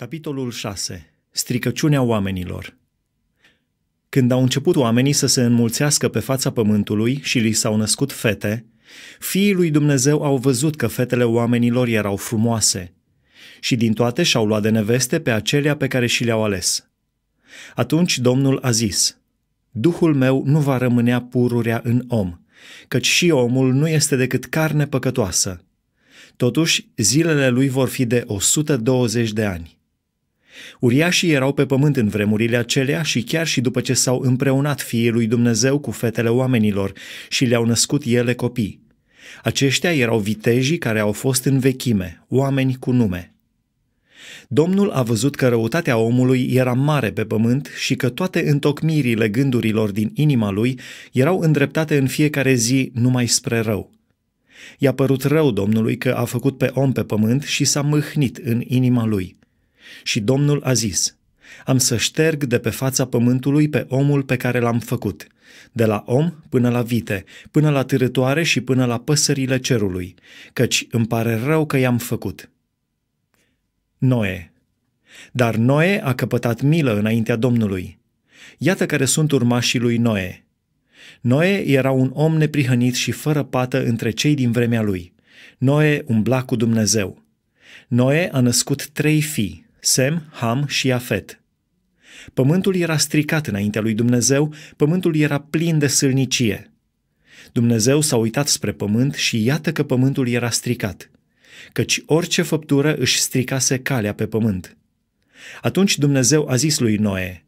Capitolul 6. Stricăciunea oamenilor Când au început oamenii să se înmulțească pe fața pământului și li s-au născut fete, fiii lui Dumnezeu au văzut că fetele oamenilor erau frumoase și din toate și-au luat de neveste pe acelea pe care și le-au ales. Atunci Domnul a zis, Duhul meu nu va rămânea pururea în om, căci și omul nu este decât carne păcătoasă. Totuși, zilele lui vor fi de 120 de ani Uriașii erau pe pământ în vremurile acelea și chiar și după ce s-au împreunat fiii lui Dumnezeu cu fetele oamenilor și le-au născut ele copii. Aceștia erau vitejii care au fost în vechime, oameni cu nume. Domnul a văzut că răutatea omului era mare pe pământ și că toate întocmirile gândurilor din inima lui erau îndreptate în fiecare zi numai spre rău. I-a părut rău Domnului că a făcut pe om pe pământ și s-a mâhnit în inima lui – și Domnul a zis, am să șterg de pe fața pământului pe omul pe care l-am făcut, de la om până la vite, până la târătoare și până la păsările cerului, căci îmi pare rău că i-am făcut. Noe Dar Noe a căpătat milă înaintea Domnului. Iată care sunt urmașii lui Noe. Noe era un om neprihănit și fără pată între cei din vremea lui. Noe umbla cu Dumnezeu. Noe a născut trei fii. Sem, Ham și Afet. Pământul era stricat înaintea lui Dumnezeu, pământul era plin de sâlnicie. Dumnezeu s-a uitat spre pământ și iată că pământul era stricat, căci orice făptură își stricase calea pe pământ. Atunci Dumnezeu a zis lui Noe,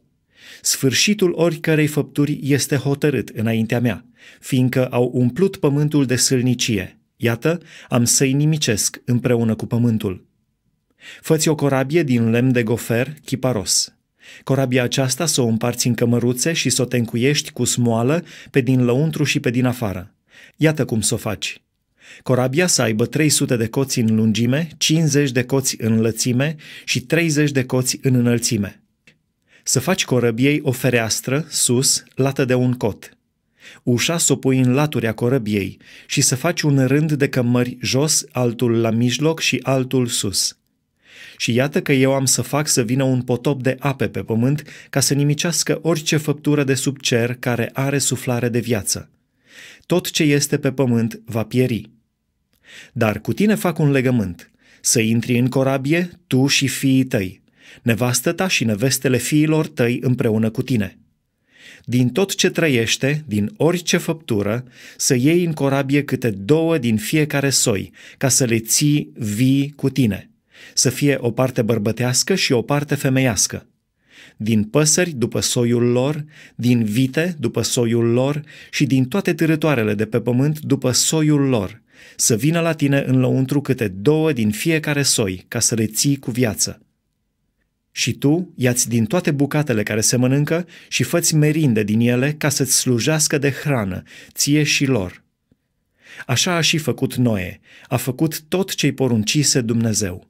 Sfârșitul oricărei făpturi este hotărât înaintea mea, fiindcă au umplut pământul de sâlnicie. Iată, am să-i nimicesc împreună cu pământul. Făți o corabie din lemn de gofer chiparos. Corabia aceasta să o împarți în cămăruțe și să o tencuiești cu smoală pe din lăuntru și pe din afară. Iată cum să o faci. Corabia să aibă 300 de coți în lungime, 50 de coți în lățime și 30 de coți în înălțime. Să faci corabiei o fereastră, sus, lată de un cot. Ușa să o pui în laturea corabiei și să faci un rând de cămări jos, altul la mijloc și altul sus. Și iată că eu am să fac să vină un potop de ape pe pământ ca să nimicească orice făptură de sub cer care are suflare de viață. Tot ce este pe pământ va pieri. Dar cu tine fac un legământ, să intri în corabie tu și fiii tăi, nevastăta ta și nevestele fiilor tăi împreună cu tine. Din tot ce trăiește, din orice făptură, să iei în corabie câte două din fiecare soi, ca să le ții vii cu tine să fie o parte bărbătească și o parte femeiască. Din păsări după soiul lor, din vite după soiul lor și din toate târătoarele de pe pământ după soiul lor, să vină la tine în lăuntru câte două din fiecare soi, ca să le ții cu viață. Și tu iați din toate bucatele care se mănâncă și făți merinde din ele ca să-ți slujească de hrană, ție și lor. Așa a și făcut Noe, a făcut tot ce-i poruncise Dumnezeu.